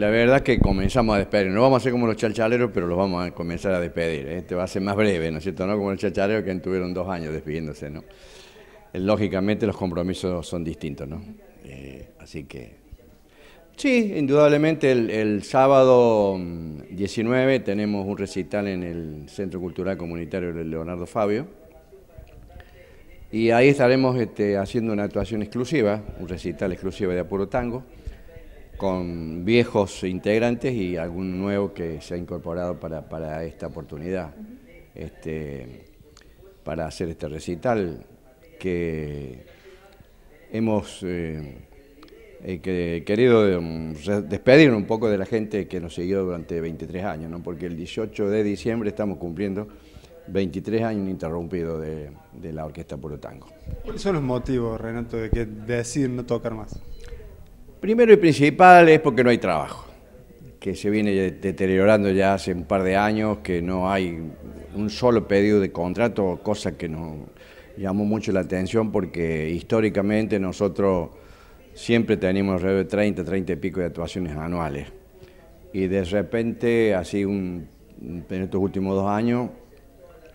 La verdad es que comenzamos a despedir, no vamos a ser como los chalchaleros, pero los vamos a comenzar a despedir. ¿eh? Este va a ser más breve, ¿no es cierto? No como los chalchaleros que tuvieron dos años despidiéndose, ¿no? Eh, lógicamente los compromisos son distintos, ¿no? Eh, así que... Sí, indudablemente el, sábado 19 mm, tenemos un recital en el Centro Cultural Comunitario de Leonardo Fabio. Y ahí estaremos este, haciendo una actuación exclusiva, un recital exclusivo de Apuro Tango con viejos integrantes y algún nuevo que se ha incorporado para, esta oportunidad, este, para hacer este recital que hemos eh, eh, querido um, despedir un poco de la gente que nos siguió durante 23 años, porque el 18 de diciembre estamos cumpliendo 23 años ininterrumpidos de, la Orquesta Puro Tango. ¿Cuáles son los motivos, Renato, de que decir no tocar más? Primero y principal es porque no hay trabajo, que se viene deteriorando ya hace un par de años, que no hay un solo pedido de contrato, cosa que nos llamó mucho la atención porque históricamente nosotros siempre tenemos alrededor de 30, 30 y pico de actuaciones anuales. Y de repente, así en estos últimos dos años,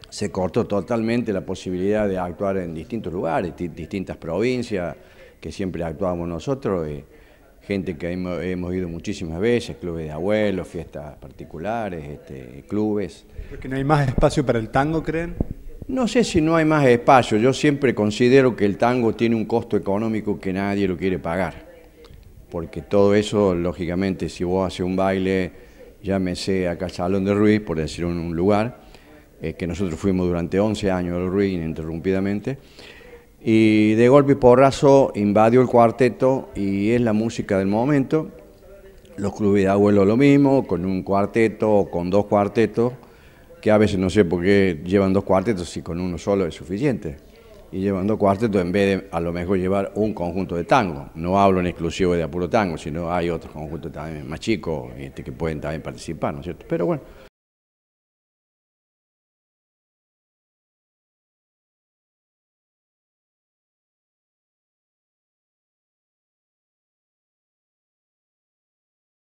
se cortó totalmente la posibilidad de actuar en distintos lugares, distintas provincias, que siempre actuábamos nosotros. Eh, gente que hemos, ido muchísimas veces, clubes de abuelos, fiestas particulares, este, clubes. que no hay más espacio para el tango, creen? No sé si no hay más espacio. Yo siempre considero que el tango tiene un costo económico que nadie lo quiere pagar. Porque todo eso, lógicamente, si vos haces un baile, llámese acá Salón de Ruiz, por decirlo en un lugar, que nosotros fuimos durante 11 años al Ruiz ininterrumpidamente, y de golpe y porrazo invadió el cuarteto y es la música del momento. Los clubes de abuelo lo mismo, con un cuarteto o con dos cuartetos, que a veces no sé por qué llevan dos cuartetos si con uno solo es suficiente. Y llevan dos cuartetos en vez de a lo mejor llevar un conjunto de tango. No hablo en exclusivo de apuro tango, sino hay otros conjuntos también más chicos este, que pueden también participar, ¿no es cierto? Pero bueno.